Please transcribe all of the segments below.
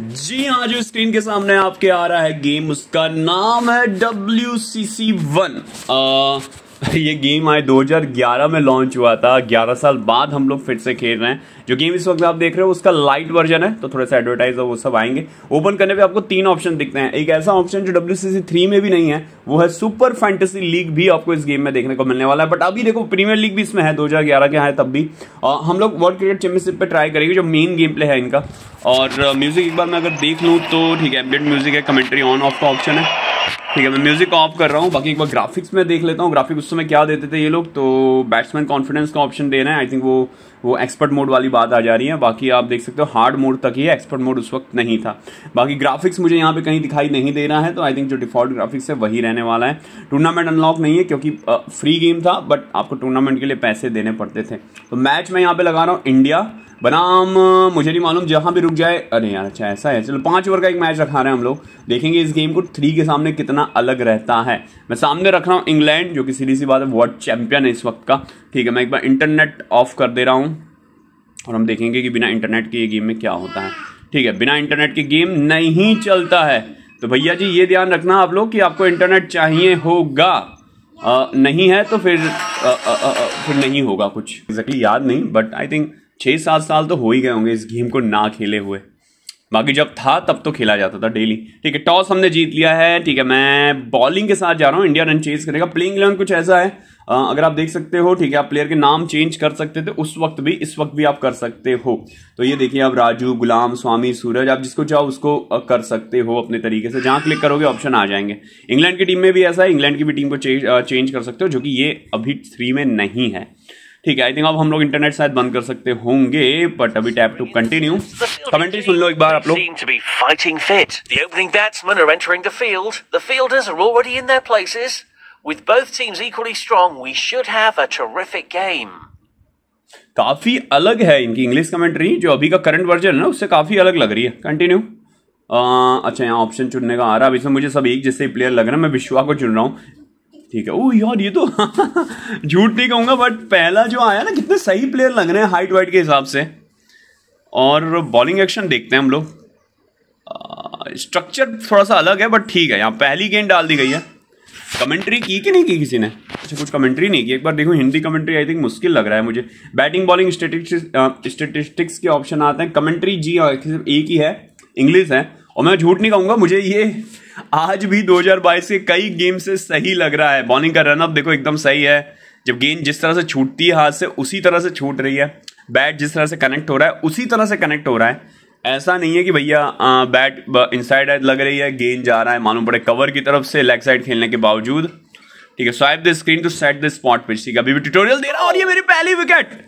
जी हाँ जो स्क्रीन के सामने आपके आ रहा है गेम उसका नाम है डब्ल्यू सी सी वन ये गेम आए 2011 में लॉन्च हुआ था 11 साल बाद हम लोग फिर से खेल रहे हैं जो गेम इस वक्त आप देख रहे हो उसका लाइट वर्जन है तो थोड़ा सा एडवर्टाइज वो सब आएंगे ओपन करने पे आपको तीन ऑप्शन दिखते हैं एक ऐसा ऑप्शन जो डब्ल्यू सी थ्री में भी नहीं है वो है सुपर फैंटेसी लीग भी आपको इस गेम में देखने को मिलने वाला है बट अभी देखो प्रीमियर लीग भी इसमें है दो के आए तब भी आ, हम लोग वर्ल्ड क्रिकेट चैंपियनशिप पर ट्राई करेंगे जो मेन गेम प्ले है इनका और म्यूज़िक uh, एक बार मैं अगर देख लूँ तो ठीक है एम्बियट म्यूज़िक है कमेंट्री ऑन ऑफ का ऑप्शन है ठीक है मैं म्यूज़िक ऑफ कर रहा हूँ बाकी एक बार ग्राफिक्स में देख लेता हूँ ग्राफिक उस समय क्या देते थे ये लोग तो बैट्समैन कॉन्फिडेंस का ऑप्शन देना है आई थिंक वो वो एक्सपर्ट मोड वाली बात आ जा रही है बाकी आप देख सकते हो हार्ड मोड तक ही है एक्सपर्ट मोड उस वक्त नहीं था बाकी ग्राफिक्स मुझे यहाँ पे कहीं दिखाई नहीं दे रहा है तो आई थिंक जो डिफॉल्ट ग्राफिक्स है वही रहने वाला है टूर्नामेंट अनलॉक नहीं है क्योंकि फ्री uh, गेम था बट आपको टूर्नामेंट के लिए पैसे देने पड़ते थे तो मैच मैं यहाँ पे लगा रहा हूँ इंडिया बनाम मुझे नहीं मालूम जहां भी रुक जाए अरे यार अच्छा ऐसा है चलो पांच ओवर का एक मैच रखा रहे हैं हम लोग देखेंगे इस गेम को थ्री के सामने कितना अलग रहता है मैं सामने रख रहा हूँ इंग्लैंड जो कि सीधी सी बात है वर्ल्ड चैंपियन है इस वक्त का ठीक है मैं एक बार इंटरनेट ऑफ कर दे रहा हूँ और हम देखेंगे कि बिना इंटरनेट के ये गेम में क्या होता है ठीक है बिना इंटरनेट के गेम नहीं चलता है तो भैया जी ये ध्यान रखना आप लोग कि आपको इंटरनेट चाहिए होगा आ, नहीं है तो फिर आ, आ, आ, फिर नहीं होगा कुछ एग्जैक्टली याद नहीं बट आई थिंक छः सात साल तो हो ही गए होंगे इस गेम को ना खेले हुए बाकी जब था तब तो खेला जाता था डेली ठीक है टॉस हमने जीत लिया है ठीक है मैं बॉलिंग के साथ जा रहा हूँ इंडिया रन चेज करेगा प्लेइंग इलेवन कुछ ऐसा है आ, अगर आप देख सकते हो ठीक है आप प्लेयर के नाम चेंज कर सकते थे उस वक्त भी इस वक्त भी आप कर सकते हो तो ये देखिए आप राजू गुलाम स्वामी सूरज आप जिसको चाहो उसको कर सकते हो अपने तरीके से जहाँ क्लिक करोगे ऑप्शन आ जाएंगे इंग्लैंड की टीम में भी ऐसा है इंग्लैंड की भी टीम को चेंज कर सकते हो जो कि ये अभी थ्री में नहीं है ठीक है आई थिंक अब हम लोग इंटरनेट शायद बंद कर सकते होंगे बट अभी टैप टू कंटिन्यू कमेंट्री सुन लो एक बार आप लोग काफी अलग है इनकी इंग्लिश कमेंट्री जो अभी का करंट वर्जन है ना उससे काफी अलग लग रही है कंटिन्यू अच्छा यहाँ ऑप्शन चुनने का आ रहा है अब इसमें मुझे सब एक जैसे प्लेयर लग रहा है मैं विश्वा को चुन रहा हूँ ठीक है ओ यार ये तो झूठ नहीं कहूँगा बट पहला जो आया ना कितने सही प्लेयर लग रहे हैं हाइट वाइट के हिसाब से और बॉलिंग एक्शन देखते हैं हम लोग स्ट्रक्चर थोड़ा सा अलग है बट ठीक है यहाँ पहली गेंद डाल दी गई है कमेंट्री की कि नहीं की किसी ने अच्छा कुछ कमेंट्री नहीं की एक बार देखो हिंदी कमेंट्री आई थिंक मुश्किल लग रहा है मुझे बैटिंग बॉलिंग स्टेटिस्टिक्स स्टेटिस्टिक्स के ऑप्शन आते हैं कमेंट्री जी सिर्फ एक ही है इंग्लिश है और मैं झूठ नहीं कहूँगा मुझे ये आज भी 2022 के कई गेम से सही लग रहा है बॉलिंग का रनअप देखो एकदम सही है जब गेंद जिस तरह से छूटती है हाथ से उसी तरह से छूट रही है बैट जिस तरह से कनेक्ट हो रहा है उसी तरह से कनेक्ट हो रहा है ऐसा नहीं है कि भैया बैट इनसाइड लग रही है गेंद जा रहा है मालूम पड़े कवर की तरफ से लेग साइड खेलने के बावजूद ठीक है swipe the screen to set the spot pitch ठीक है अभी भी ट्यूटोरियल दे रहा और ये मेरी पहली विकेट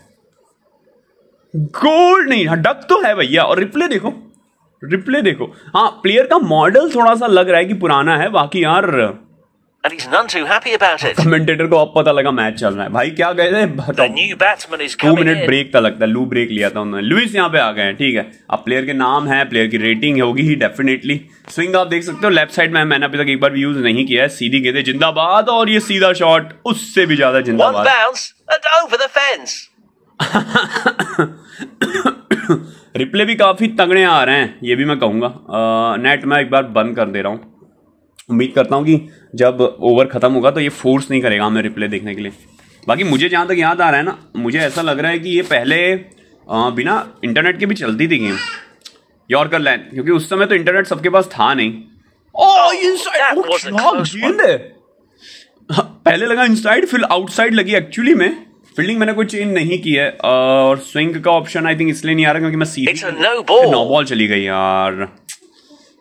गोल्ड नहीं डक हाँ, तो है भैया और रिप्ले देखो रिप्ले देखो हाँ प्लेयर का मॉडल थोड़ा सा लग रहा है कि पुराना है बाकी यार And he's none too happy about it. Commentator को अब पता लगा मैच चल रहा है भाई क्या गए हैं टू मिनट ब्रेक था लगता है लू ब्रेक लिया था उन्होंने लुइस यहाँ पे आ गए हैं ठीक है अब प्लेयर के नाम है प्लेयर की रेटिंग होगी ही डेफिनेटली स्विंग आप देख सकते हो लेफ्ट साइड में मैंने अभी तक एक बार भी यूज नहीं किया है सीधी गेंदे जिंदाबाद और ये सीधा शॉट उससे भी ज्यादा जिंदाबाद रिप्ले भी काफ़ी तगड़े आ रहे हैं ये भी मैं कहूँगा नेट मैं एक बार बंद कर दे रहा हूँ उम्मीद करता हूँ कि जब ओवर ख़त्म होगा तो ये फोर्स नहीं करेगा हमें रिप्ले देखने के लिए बाकी मुझे जहाँ तक याद आ रहा है ना मुझे ऐसा लग रहा है कि ये पहले आ, बिना इंटरनेट के भी चलती थी गेम कर लैन क्योंकि उस समय तो इंटरनेट सबके पास था नहीं ओ इनसाइड पहले लगा इनसाइड फिर आउटसाइड लगी एक्चुअली में फील्डिंग मैंने कोई चेंज नहीं की है और स्विंग का ऑप्शन आई थिंक इसलिए नहीं आ रहा क्योंकि मैं सीधी नो बॉल चली गई यार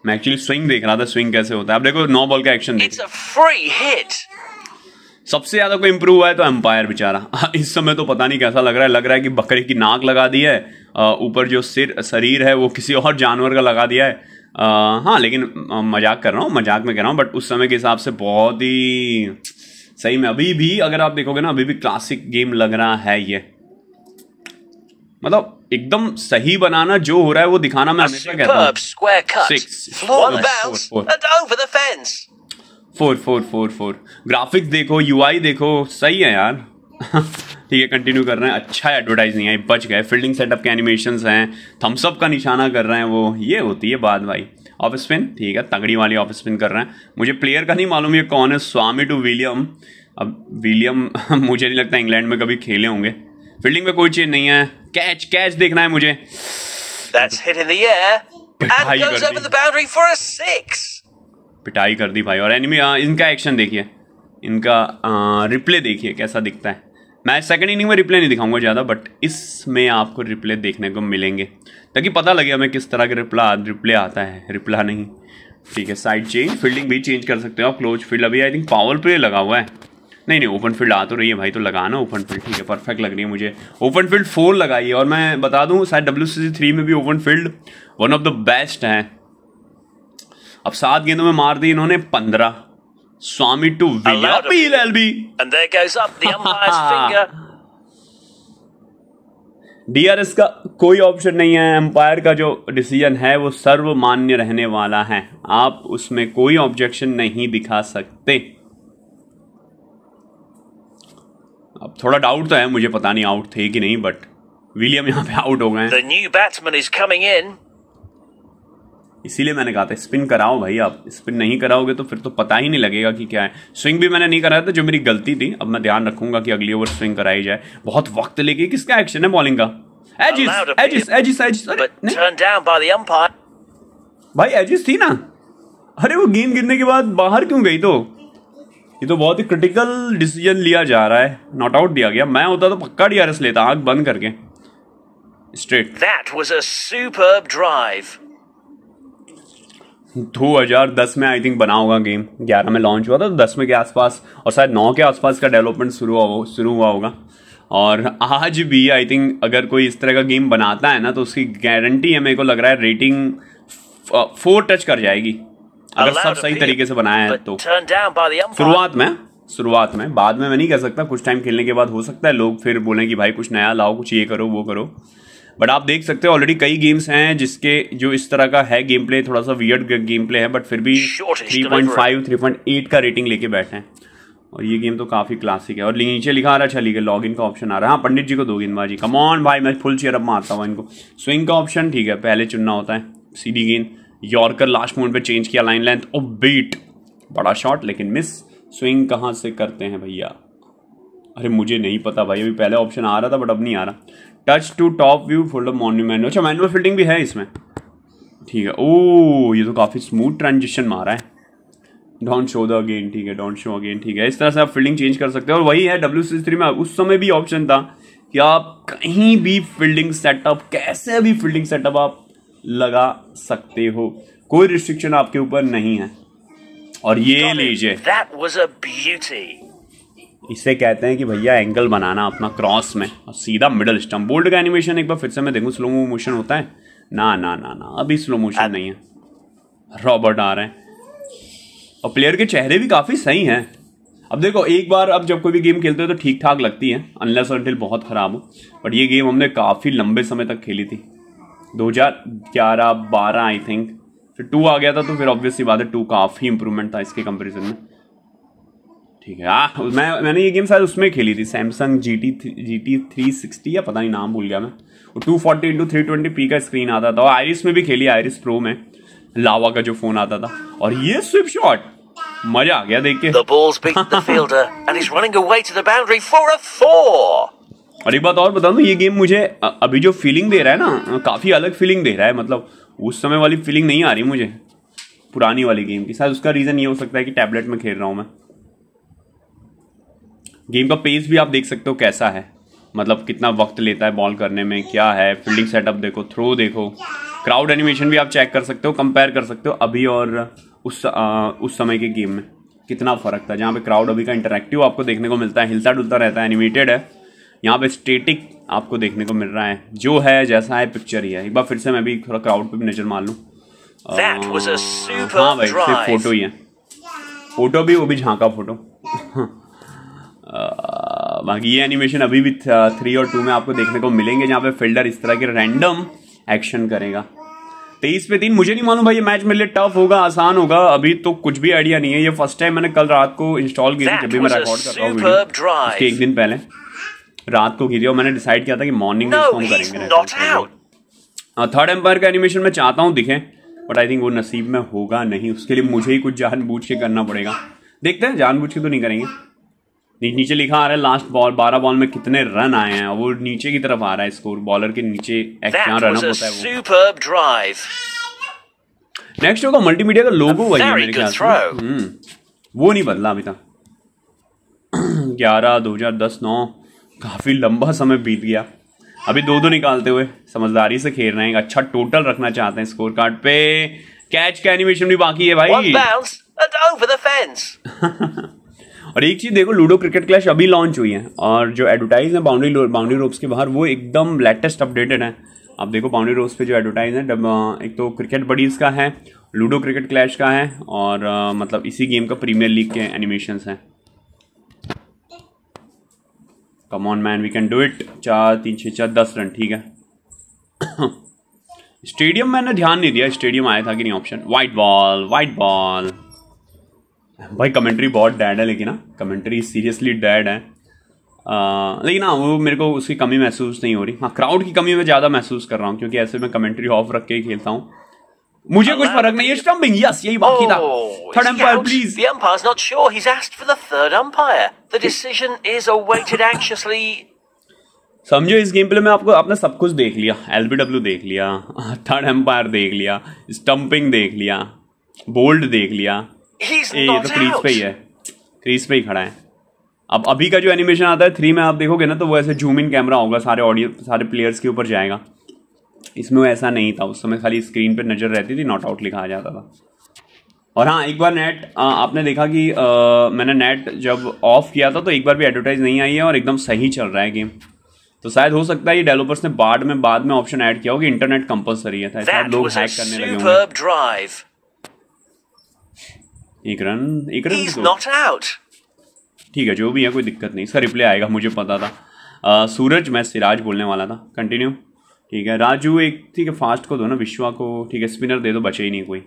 मैं एक्चुअली स्विंग देख रहा था स्विंग कैसे होता है आप देखो नो बॉल का एक्शन सबसे ज्यादा कोई इंप्रूव हुआ है तो एम्पायर बेचारा इस समय तो पता नहीं कैसा लग रहा है लग रहा है कि बकरे की नाक लगा दी है ऊपर जो सिर शरीर है वो किसी और जानवर का लगा दिया है आ, हाँ लेकिन मजाक कर रहा हूँ मजाक में कह रहा हूँ बट उस समय के हिसाब से बहुत ही सही में अभी भी अगर आप देखोगे ना अभी भी क्लासिक गेम लग रहा है ये मतलब एकदम सही बनाना जो हो रहा है वो दिखाना मैं हमेशा कहता हूँ four four four four graphics देखो यूआई देखो सही है यार ठीक है कंटिन्यू कर रहे हैं अच्छा एडवर्टाइज नहीं है बच गए फील्डिंग सेटअप के एनिमेशन हैं थम्सअप का निशाना कर रहे हैं वो ये होती है बात भाई ऑफ स्पिन ठीक है तगड़ी वाली ऑफ स्पिन कर रहे हैं मुझे प्लेयर का नहीं मालूम ये कौन है स्वामी टू विलियम अब विलियम मुझे नहीं लगता इंग्लैंड में कभी खेले होंगे फील्डिंग में कोई चीज नहीं है कैच कैच देखना है मुझे पिटाई कर दी भाई और एनिमी हाँ, इनका एक्शन देखिए इनका रिप्ले हाँ, देखिए कैसा दिखता है मैं सेकंड इनिंग में रिप्ले नहीं दिखाऊंगा ज़्यादा बट इसमें आपको रिप्ले देखने को मिलेंगे ताकि पता लगे हमें किस तरह के रिप्ला रिप्ले आता है रिप्ला नहीं ठीक है साइड चेंज फील्डिंग भी चेंज कर सकते हो आप क्लोज फील्ड अभी आई थिंक पावर प्ले लगा हुआ है नहीं नहीं ओपन फील्ड आ तो रही है भाई तो लगाना ओपन फील्ड ठीक है परफेक्ट लग रही है मुझे ओपन फील्ड फोर लगाई है और मैं बता दूँ शायद डब्ल्यू सी थ्री में भी open field one of the best है अब सात गेंदों में मार दी इन्होंने पंद्रह Swami to Villa PLLB. And there goes up the umpire's finger. DRS का कोई ऑप्शन नहीं है एम्पायर का जो डिसीजन है वो सर्वमान्य रहने वाला है आप उसमें कोई ऑब्जेक्शन नहीं दिखा सकते अब थोड़ा डाउट तो है मुझे पता नहीं आउट थे कि नहीं बट विलियम यहाँ पे आउट हो गए new batsman is coming in इसीलिए मैंने कहा था स्पिन कराओ भाई आप स्पिन नहीं कराओगे तो फिर तो पता ही नहीं लगेगा कि क्या है स्विंग भी मैंने नहीं कराया था जो मेरी गलती थी अब मैं ध्यान रखूंगा कि अगली ओवर स्विंग कराई जाए बहुत वक्त लेके किसका एक्शन है बॉलिंग का एजिस एजिस एजिस एजिस भाई एजिस थी ना अरे वो गेंद गिरने के बाद बाहर क्यों गई तो ये तो बहुत ही क्रिटिकल डिसीजन लिया जा रहा है नॉट आउट दिया गया मैं होता तो पक्का डीआरएस लेता आग बंद करके straight that was a superb drive 2010 में आई थिंक बना होगा गेम 11 में लॉन्च हुआ था तो 10 में के आसपास और शायद 9 के आसपास का डेवलपमेंट शुरू हुआ शुरू हुआ होगा और आज भी आई थिंक अगर कोई इस तरह का गेम बनाता है ना तो उसकी गारंटी है मेरे को लग रहा है रेटिंग फोर टच कर जाएगी अगर सब सही तरीके से बनाया है तो शुरुआत में शुरुआत में बाद में मैं नहीं कह सकता कुछ टाइम खेलने के बाद हो सकता है लोग फिर बोलें कि भाई कुछ नया लाओ कुछ ये करो वो करो बट आप देख सकते हो ऑलरेडी कई गेम्स हैं जिसके जो इस तरह का है गेम प्ले थोड़ा सा वियर्ड गेम प्ले है बट फिर भी 3.5 3.8 का रेटिंग लेके बैठे हैं और ये गेम तो काफ़ी क्लासिक है और नीचे लिखा आ रहा है अच्छा लिखा लॉग इन का ऑप्शन आ रहा है हाँ पंडित जी को दो गेंदबाजी कमॉन भाई मैं फुल चेयर अप मारता हूँ इनको स्विंग का ऑप्शन ठीक है पहले चुनना होता है सीधी गेंद यॉर्कर लास्ट मोमेंट पे चेंज किया लाइन लेंथ ओ बीट बड़ा शॉट लेकिन मिस स्विंग कहाँ से करते हैं भैया अरे मुझे नहीं पता भाई अभी पहले ऑप्शन आ रहा था बट अब नहीं आ रहा touch to top view folder monument अच्छा मैनुअल फिल्डिंग भी है इसमें ठीक है ओ ये तो काफ़ी स्मूथ ट्रांजिशन मारा है डोंट शो द अगेन ठीक है डोंट शो अगेन ठीक है इस तरह से आप फील्डिंग चेंज कर सकते हो और वही है डब्ल्यू सी में उस समय भी ऑप्शन था कि आप कहीं भी फील्डिंग सेटअप कैसे भी फील्डिंग सेटअप आप लगा सकते हो कोई रिस्ट्रिक्शन आपके ऊपर नहीं है और ये लीजिए इसे कहते हैं कि भैया एंगल बनाना अपना क्रॉस में और सीधा मिडल स्टम्प बोल्ड का एनिमेशन एक बार फिर से मैं देखूँ स्लो मोशन होता है ना ना ना ना अभी स्लो मोशन नहीं है रॉबर्ट आ रहे हैं और प्लेयर के चेहरे भी काफ़ी सही हैं अब देखो एक बार अब जब कोई भी गेम खेलते हो तो ठीक ठाक लगती है अनलेस और डिल बहुत ख़राब हो बट ये गेम हमने काफ़ी लंबे समय तक खेली थी 2011 12 आई थिंक फिर टू आ गया था तो फिर ऑब्वियसली बात है टू काफ़ी इंप्रूवमेंट था इसके कंपेरिजन में ठीक है आ, मैं मैंने ये गेम शायद उसमें खेली थी Samsung G T G T three sixty या पता नहीं नाम भूल गया मैं और two forty into three twenty P का स्क्रीन आता था और आयरिस में भी खेली आयरिस प्रो में लावा का जो फोन आता था और ये स्विप शॉट मजा आ गया देख के और एक बात और बता दू तो ये गेम मुझे अभी जो फीलिंग दे रहा है ना काफ़ी अलग फीलिंग दे रहा है मतलब उस समय वाली फीलिंग नहीं आ रही मुझे पुरानी वाली गेम की शायद उसका रीज़न ये हो सकता है कि टैबलेट में खेल रहा हूँ मैं गेम का पेस भी आप देख सकते हो कैसा है मतलब कितना वक्त लेता है बॉल करने में क्या है फील्डिंग सेटअप देखो थ्रो देखो क्राउड एनिमेशन भी आप चेक कर सकते हो कंपेयर कर सकते हो अभी और उस आ, उस समय के गेम में कितना फ़र्क था जहाँ पे क्राउड अभी का इंटरेक्टिव आपको देखने को मिलता है हिलता डुलता रहता है एनिमेटेड है यहाँ पे स्टेटिक आपको देखने को मिल रहा है जो है जैसा है पिक्चर ही है एक बार फिर से मैं भी थोड़ा क्राउड पर भी नज़र मार लूँ हाँ भाई फ़ोटो ही है फ़ोटो भी वो भी झांका फ़ोटो बाकी ये एनिमेशन अभी भी थ्री और टू में आपको देखने को मिलेंगे जहाँ पे फील्डर इस तरह के रैंडम एक्शन करेगा तेईस पे तीन मुझे नहीं मालूम भाई ये मैच मेरे लिए टफ होगा आसान होगा अभी तो कुछ भी आइडिया नहीं है ये फर्स्ट टाइम मैंने कल रात को इंस्टॉल की थी जब भी मैं रिकॉर्ड कर रहा हूँ एक दिन पहले रात को की और मैंने डिसाइड किया था कि मॉर्निंग में में करेंगे थर्ड एम्पायर का एनिमेशन मैं चाहता हूँ दिखे बट आई थिंक वो नसीब में होगा नहीं उसके लिए मुझे ही कुछ जानबूझ के करना पड़ेगा देखते हैं जानबूझ के तो नहीं करेंगे नीचे लिखा आ रहा है लास्ट बॉल बारह बॉल में कितने रन आए हैं वो नीचे की तरफ आ रहा है स्कोर बॉलर के नीचे रन होता है वो नेक्स्ट होगा मल्टीमीडिया का लोगो वही है मेरे ख्याल हम्म, वो नहीं बदला अभी तक ग्यारह दो हजार दस नौ काफ़ी लंबा समय बीत गया अभी दो दो निकालते हुए समझदारी से खेल रहे हैं अच्छा टोटल रखना चाहते हैं स्कोर कार्ड पे कैच का एनिमेशन भी बाकी है भाई और एक चीज़ देखो लूडो क्रिकेट क्लैश अभी लॉन्च हुई है और जो एडवर्टाइज है बाउंड्री बाउंड्री रोप्स के बाहर वो एकदम लेटेस्ट अपडेटेड है आप देखो बाउंड्री रोप्स पे जो एडवर्टाइज है एक तो क्रिकेट बडीज़ का है लूडो क्रिकेट क्लैश का है और आ, मतलब इसी गेम का प्रीमियर लीग के एनिमेशन है come on man we can do it चार तीन छः चार दस रन ठीक है स्टेडियम मैंने ध्यान नहीं दिया स्टेडियम आया था कि नहीं option white ball white ball भाई कमेंट्री बहुत डैड है लेकिन ना कमेंट्री सीरियसली डैड है आ, लेकिन हाँ वो मेरे को उसकी कमी महसूस नहीं हो रही हाँ क्राउड की कमी मैं ज़्यादा महसूस कर रहा हूँ क्योंकि ऐसे मैं कमेंट्री ऑफ रख के खेलता हूँ मुझे कुछ फर्क नहीं स्टंपिंग यस यही बाकी था third umpire please the umpire's not sure he's asked for the third umpire the decision is awaited anxiously समझो इस गेम प्ले में आपको आपने सब कुछ देख लिया एलबीडब्ल्यू देख लिया थर्ड एम्पायर देख लिया स्टंपिंग देख लिया बोल्ड देख लिया तो क्रीज पे ही है क्रीज पे ही खड़ा है अब अभी का जो एनिमेशन आता है थ्री में आप देखोगे ना तो वो ऐसे जूम इन कैमरा होगा सारे ऑडियो सारे प्लेयर्स के ऊपर जाएगा इसमें वो ऐसा नहीं था उस समय खाली स्क्रीन पर नज़र रहती थी नॉट आउट लिखा जाता था और हाँ एक बार नेट आ, आपने देखा कि आ, मैंने नेट जब ऑफ किया था तो एक बार भी एडवर्टाइज नहीं आई है और एकदम सही चल रहा है गेम तो शायद हो सकता है ये डेवलपर्स ने बाद में बाद में ऑप्शन ऐड किया होगा कि इंटरनेट कंपलसरी है शायद लोग हैक करने लगे होंगे एक रन एक रन नॉट आउट ठीक है जो भी है कोई दिक्कत नहीं इसका रिप्लाई आएगा मुझे पता था आ, सूरज मैं सिराज बोलने वाला था कंटिन्यू ठीक है राजू एक ठीक है फास्ट को दो ना विश्वा को ठीक है स्पिनर दे दो बचे ही नहीं कोई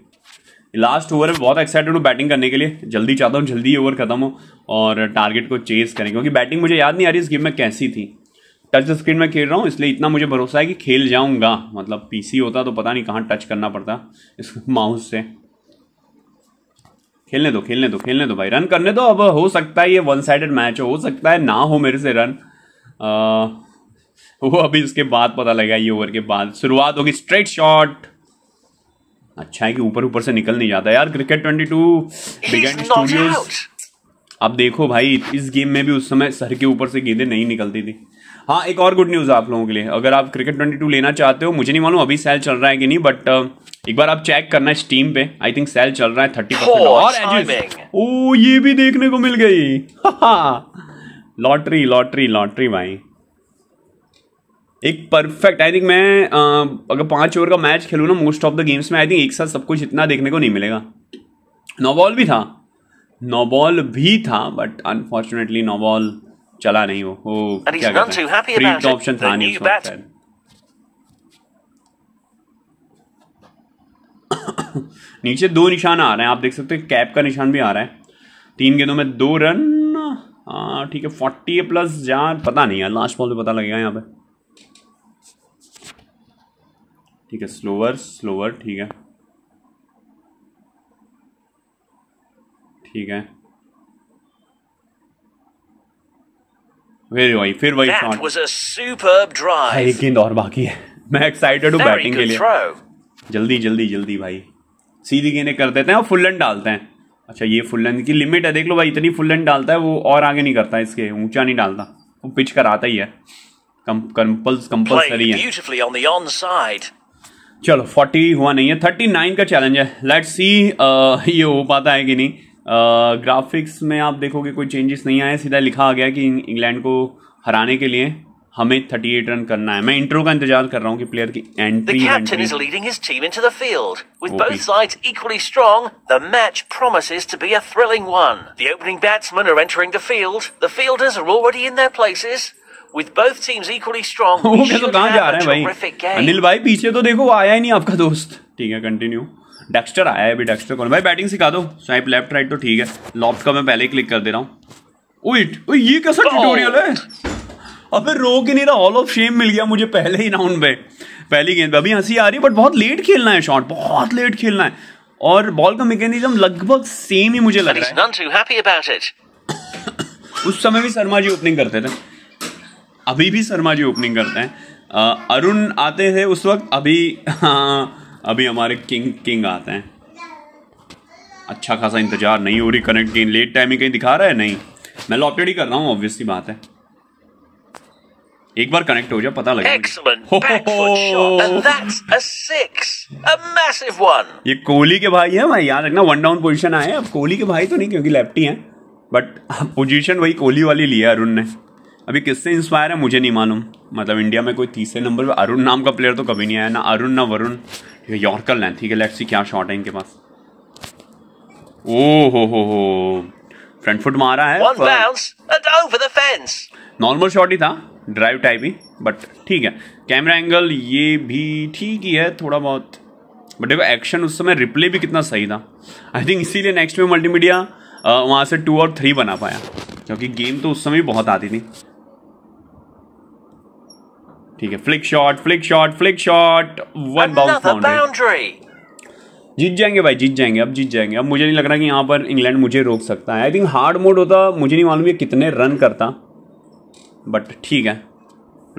लास्ट ओवर में बहुत एक्साइटेड हूँ बैटिंग करने के लिए जल्दी चाहता हूँ जल्दी ओवर खत्म हो और टारगेट को चेस करें क्योंकि बैटिंग मुझे याद नहीं आ रही इस गेम में कैसी थी टच स्क्रीन में खेल रहा हूँ इसलिए इतना मुझे भरोसा है कि खेल जाऊँगा मतलब पीसी होता तो पता नहीं कहाँ टच करना पड़ता इस माउस से खेलने दो खेलने दो खेलने दो भाई रन करने दो अब हो सकता है ये वन साइडेड मैच हो सकता है ना हो मेरे से रन वो अभी उसके बाद पता लगा ये ओवर के बाद शुरुआत होगी स्ट्रेट शॉट अच्छा है कि ऊपर ऊपर से निकल नहीं जाता यार cricket twenty two Big Ant studios अब देखो भाई इस गेम में भी उस समय सर के ऊपर से गेंदें नहीं निकलती थी हाँ एक और गुड न्यूज़ आप लोगों के लिए अगर आप क्रिकेट ट्वेंटी टू लेना चाहते हो मुझे नहीं मालूम अभी सेल चल रहा है कि नहीं बट एक बार आप चेक करना स्टीम पे आई थिंक सेल चल रहा है थर्टी परसेंट ओ ये भी देखने को मिल गई लॉटरी लॉटरी लॉटरी भाई एक परफेक्ट आई थिंक मैं आ, अगर पांच ओवर का मैच खेलू ना मोस्ट ऑफ द गेम्स में आई थिंक एक साथ सब कुछ इतना देखने को नहीं मिलेगा नोबॉल भी था नोबॉल भी था बट अनफॉर्चुनेटली नोबॉल चला नहीं वो हो क्या ऑप्शन था नहीं नीचे दो निशान आ रहे हैं आप देख सकते हैं कैप का निशान भी आ रहा है तीन गेंदों में दो रन हाँ ठीक है फोर्टी प्लस यार पता नहीं यार लास्ट बॉल पे पता लगेगा यहाँ पे ठीक है स्लोवर स्लोवर ठीक है ठीक है फिर वही फिर वही शॉट हाँ, गेंद और बाकी है मैं एक्साइटेड हूँ बैटिंग के लिए जल्दी जल्दी जल्दी भाई सीधी गेंदें कर देते हैं और फुल्लन डालते हैं अच्छा ये फुल्लन की लिमिट है देख लो भाई इतनी फुल्लन डालता है वो और आगे नहीं करता इसके ऊंचा नहीं डालता वो पिच कराता ही है कंपल्स कंपल्सरी है चलो फोर्टी हुआ नहीं है थर्टी नाइन का चैलेंज है लेट्स सी ये हो पाता है कि नहीं ग्राफिक्स में आप देखोगे कोई चेंजेस नहीं आए सीधा लिखा आ गया कि इंग्लैंड को हराने के लिए हमें 38 रन करना है मैं इंट्रो का इंतजार कर रहा हूं कि प्लेयर की एंट्री तो कैप्टन अनिल भाई पीछे तो देखो आया ही नहीं आपका दोस्त ठीक है कंटिन्यू डेक्स्टर आया है अभी डेक्स्टर कौन भाई बैटिंग सिखा दो स्वाइप लेफ्ट राइट तो ठीक है लॉफ्ट का मैं पहले ही क्लिक कर दे रहा हूँ ये कैसा ट्यूटोरियल है अब फिर रो के नहीं रहा ऑल ऑफ शेम मिल गया मुझे पहले ही राउंड में पहली गेंद पे अभी हंसी आ रही है बट बहुत लेट खेलना है शॉट बहुत लेट खेलना है और बॉल का मैकेनिज्म लगभग सेम ही मुझे लग रहा है उस समय भी शर्मा जी ओपनिंग करते थे अभी भी शर्मा जी ओपनिंग करते हैं अरुण आते थे उस वक्त अभी हाँ अभी हमारे किंग किंग आते हैं अच्छा खासा इंतजार नहीं हो रही कनेक्ट गेंद लेट टाइमिंग कहीं दिखा रहा है नहीं मैं लॉटेड ही कर रहा हूँ ऑब्वियसली बात है एक बार कनेक्ट हो जाओ पता लगे ये कोहली के भाई है भाई याद रखना वन डाउन पोजिशन आए अब कोहली के भाई तो नहीं क्योंकि लेफ्टी हैं बट पोजिशन हाँ, वही कोहली वाली लिया अरुण ने अभी किससे इंस्पायर है मुझे नहीं मालूम मतलब इंडिया में कोई तीसरे नंबर पर अरुण नाम का प्लेयर तो कभी नहीं आया ना अरुण ना वरुण यॉर्कर लें ठीक है लेट्स क्या शॉट है इनके पास ओ हो हो हो फ्रंट फुट मारा है नॉर्मल शॉट ही था ड्राइव टाइप ही बट ठीक है कैमरा एंगल ये भी ठीक ही है थोड़ा बहुत बट देखो एक्शन उस समय रिप्ले भी कितना सही था आई थिंक इसीलिए नेक्स्ट में मल्टीमीडिया वहाँ से टू और थ्री बना पाया क्योंकि गेम तो उस समय बहुत आती थी ठीक है flick shot flick shot flick shot one bound जीत जाएंगे भाई जीत जाएंगे अब जीत जाएंगे अब मुझे नहीं लग रहा कि यहाँ पर इंग्लैंड मुझे रोक सकता है आई थिंक हार्ड मोड होता मुझे नहीं मालूम ये कितने रन करता बट ठीक है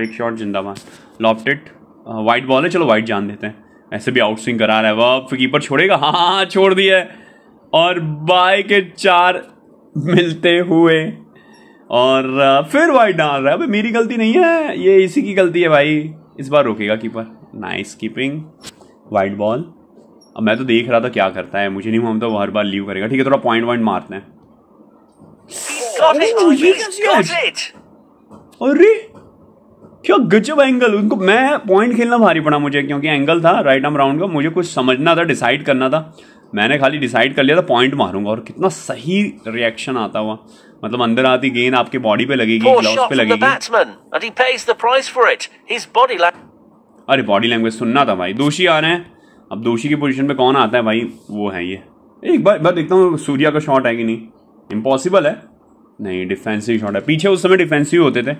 एक शॉट जिंदाबाद लॉपटेड वाइट बॉल है चलो वाइट जान देते हैं ऐसे भी आउट स्विंग करा रहा है वह कीपर छोड़ेगा हाँ, हाँ हाँ छोड़ दिया है और बाय के चार मिलते हुए और uh, फिर वाइट डाल रहा है भाई मेरी गलती नहीं है ये इसी की गलती है भाई इस बार रोकेगा keeper nice keeping white ball अब मैं तो देख रहा था क्या करता है मुझे नहीं हम तो हर बार लीव करेगा ठीक है थोड़ा पॉइंट वॉइंट मारते हैं अरे क्या गजब एंगल उनको मैं पॉइंट खेलना भारी पड़ा मुझे क्योंकि एंगल था राइट आर्म राउंड का मुझे कुछ समझना था डिसाइड करना था मैंने खाली डिसाइड कर लिया था पॉइंट मारूंगा और कितना सही रिएक्शन आता हुआ मतलब अंदर आती गेंद आपके बॉडी पे लगेगी ग्लव्स पे लगेगी अरे बॉडी लैंग्वेज सुनना था भाई दोषी आ रहे हैं अब दोषी की पोजीशन पे कौन आता है भाई वो है ये एक बार बार देखता हूँ सूर्या का शॉट है कि नहीं इम्पॉसिबल है नहीं डिफेंसिव शॉट है पीछे उस समय डिफेंसिव होते थे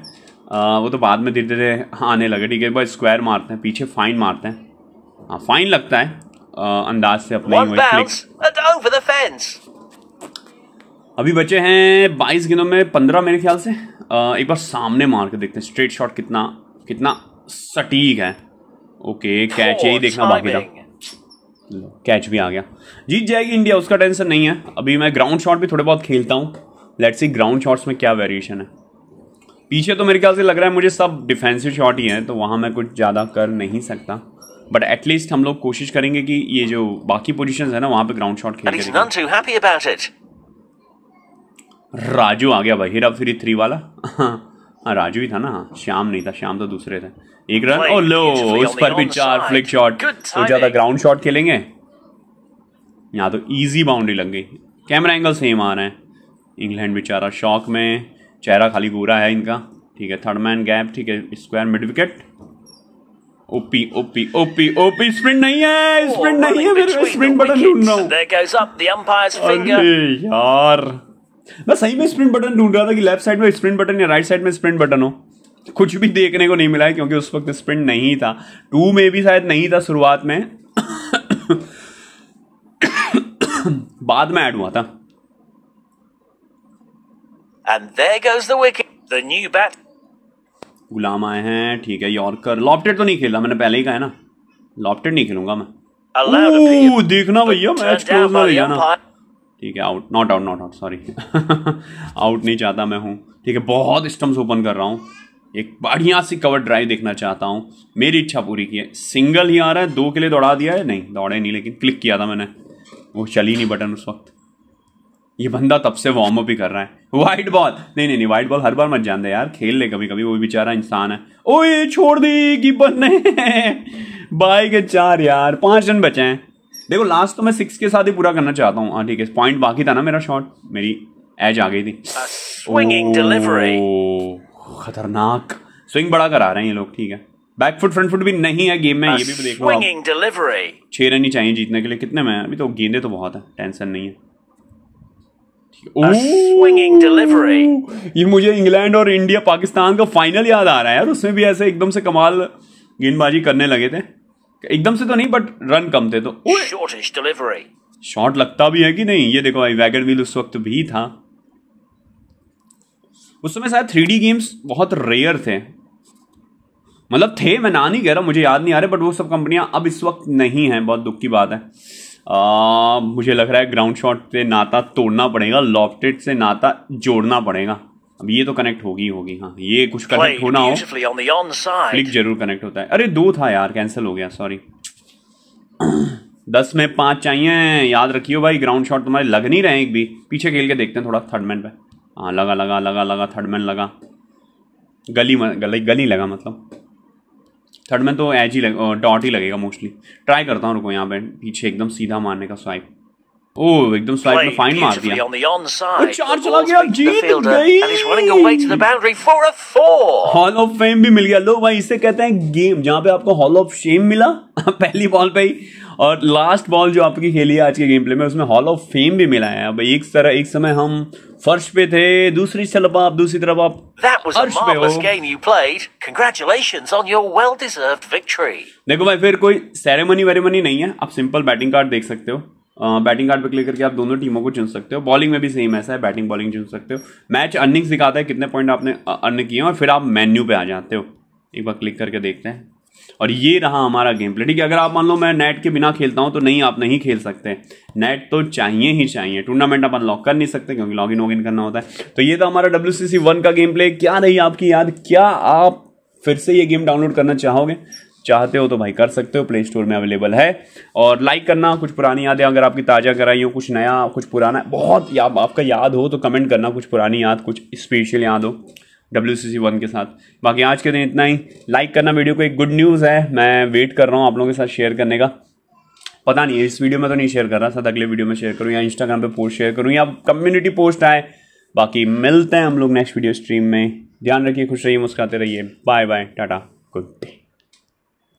आ, वो तो बाद में धीरे धीरे आने लगे ठीक है बस स्क्वायर मारते हैं पीछे फाइन मारते हैं हाँ फाइन लगता है आ, अंदाज से अपने अभी बचे हैं बाईस गेंदों में पंद्रह मेरे ख्याल से आ, एक बार सामने मार के देखते हैं स्ट्रेट शॉट कितना कितना सटीक है ओके कैच यही देखना बाकी था कैच भी आ गया जीत जाएगी इंडिया उसका टेंशन नहीं है अभी मैं ग्राउंड शॉट भी थोड़े बहुत खेलता हूँ लेट्स सी ग्राउंड शॉट्स में क्या वेरिएशन है पीछे तो मेरे ख्याल से लग रहा है मुझे सब डिफेंसिव शॉट ही हैं तो वहाँ मैं कुछ ज़्यादा कर नहीं सकता बट एटलीस्ट हम लोग कोशिश करेंगे कि ये जो बाकी पोजिशन है ना वहाँ पे ग्राउंड शॉट खेल राजू आ गया भाई हेरा फिर थ्री वाला हाँ राजू ही था ना शाम हाँ, श्याम नहीं था श्याम तो दूसरे थे एक रन ओ लो oh उस पर भी चार फ्लिक शॉट तो ज़्यादा ग्राउंड शॉट खेलेंगे यहाँ तो इजी बाउंड्री लग गई कैमरा एंगल सेम आ रहे हैं इंग्लैंड बेचारा शॉक में चेहरा खाली गोरा है इनका ठीक है थर्ड मैन गैप ठीक है स्क्वायर मिड विकेट ओपी ओपी ओपी ओपी स्प्रिंट नहीं है स्प्रिंट oh, नहीं है मेरे स्प्रिंट बटन ढूंढ रहा हूँ अरे यार मैं सही में स्प्रिंट बटन ढूंढ रहा था कि लेफ्ट साइड में स्प्रिंट बटन या राइट साइड में स्प्रिंट बटन हो कुछ भी देखने को नहीं मिला है क्योंकि उस वक्त स्प्रिंट नहीं था टू में भी शायद नहीं था शुरुआत में बाद में ऐड हुआ था And there goes the wicket. The new bat. गुलाम आए हैं ठीक है यॉर्कर लॉपटेड तो नहीं खेला मैंने पहले ही कहा है ना लॉपटेड नहीं खेलूंगा मैं ओह देखना भैया मैच क्लोज हो गया ना ठीक है out not out not out sorry out नहीं चाहता मैं हूँ ठीक है बहुत स्टम्स ओपन कर रहा हूँ एक बढ़िया सी कवर ड्राइव देखना चाहता हूँ मेरी इच्छा पूरी की है सिंगल ही आ रहा है दो के लिए दौड़ा दिया है नहीं दौड़े नहीं लेकिन क्लिक किया था मैंने वो चली नहीं बटन उस वक्त ये बंदा तब से वार्म अप ही कर रहा है व्हाइट बॉल नहीं नहीं नहीं व्हाइट बॉल हर बार मत जान दे यार खेल ले कभी कभी वो बेचारा इंसान है ओए छोड़ दी गिब्बन ने बाई के चार यार पांच रन बचे हैं देखो लास्ट तो मैं सिक्स के साथ ही पूरा करना चाहता हूँ हाँ, ठीक है पॉइंट बाकी था ना मेरा शॉट मेरी एज आ गई थी खतरनाक स्विंग बड़ा करा रहे हैं ये लोग ठीक है बैक फुट फ्रंट फुट भी नहीं है गेम में ये भी देखो छह रन ही चाहिए जीतने के लिए कितने में अभी तो गेंदे तो बहुत है टेंशन नहीं है स्विंगिंग डिलीवरी ये मुझे इंग्लैंड और इंडिया पाकिस्तान का फाइनल याद आ रहा है यार उसमें भी ऐसे एकदम से कमाल गेंदबाजी करने लगे थे एकदम से तो नहीं बट रन कम थे तो शॉर्टेज डिलीवरी शॉट लगता भी है कि नहीं ये देखो भाई वैगन व्हील उस वक्त भी था उस समय शायद थ्री गेम्स बहुत रेयर थे मतलब थे मैं ना नहीं कह रहा मुझे याद नहीं आ रहा बट वो सब कंपनियां अब इस वक्त नहीं हैं बहुत दुख की बात है मुझे लग रहा है ग्राउंड शॉट से नाता तोड़ना पड़ेगा लॉफ्टेड से नाता जोड़ना पड़ेगा अब ये तो कनेक्ट होगी होगी हाँ ये कुछ कनेक्ट होना हो क्लिक जरूर कनेक्ट होता है अरे दो था यार कैंसिल हो गया सॉरी दस में पांच चाहिए याद रखियो भाई ग्राउंड शॉट तुम्हारे लग नहीं रहे एक भी पीछे खेल के देखते हैं थोड़ा थर्ड मैन पे हाँ लगा लगा लगा लगा थर्ड मैन लगा गली गली गली लगा मतलब थर्ड में तो एज ही डॉट ही लगेगा मोस्टली ट्राई करता हूँ रुको यहाँ पे पीछे एकदम सीधा मारने का स्वाइप ओ एकदम स्वाइप में फाइन मार दिया चार चला गया जीत गई हॉल ऑफ फेम भी मिल गया लो भाई इसे कहते हैं गेम जहाँ पे आपको हॉल ऑफ शेम मिला पहली बॉल पे ही और लास्ट बॉल जो आपकी खेली है आज के गेम प्ले में उसमें हॉल ऑफ फेम भी मिला है अब एक तरह एक समय हम फर्श पे थे दूसरी तरफ आप दूसरी तरफ आप फर्श पे हो well देखो भाई फिर कोई सेरेमनी वेरेमनी नहीं है आप सिंपल बैटिंग कार्ड देख सकते हो बैटिंग कार्ड पर क्लिक करके आप दोनों टीमों को चुन सकते हो बॉलिंग में भी सेम ऐसा है बैटिंग बॉलिंग चुन सकते हो मैच अर्निंग्स दिखाता है कितने पॉइंट आपने अर्न किए हैं और फिर आप मेन्यू पे आ जाते हो एक बार क्लिक करके देखते हैं और ये रहा हमारा गेम प्ले ठीक है अगर आप मान लो मैं नेट के बिना खेलता हूँ तो नहीं आप नहीं खेल सकते नेट तो चाहिए ही चाहिए टूर्नामेंट आप अनलॉक कर नहीं सकते क्योंकि लॉग इन वॉग इन करना होता है तो ये था हमारा डब्ल्यू सी वन का गेम प्ले क्या रही आपकी याद क्या आप फिर से ये गेम डाउनलोड करना चाहोगे चाहते हो तो भाई कर सकते हो प्ले स्टोर में अवेलेबल है और लाइक करना कुछ पुरानी यादें अगर आपकी ताज़ा कराई हो कुछ नया कुछ पुराना बहुत या, आपका याद हो तो कमेंट करना कुछ पुरानी याद कुछ स्पेशल याद हो डब्ल्यू सी सी वन के साथ बाकी आज के दिन इतना ही लाइक करना वीडियो को एक गुड न्यूज़ है मैं वेट कर रहा हूँ आप लोगों के साथ शेयर करने का पता नहीं इस वीडियो में तो नहीं शेयर कर रहा साथ अगले वीडियो में शेयर करूँ या इंस्टाग्राम पे पोस्ट शेयर करूँ या कम्युनिटी पोस्ट आए बाकी मिलते हैं हम लोग नेक्स्ट वीडियो स्ट्रीम में ध्यान रखिए खुश रहिए मुस्कुराते रहिए बाय बाय टाटा गुड डे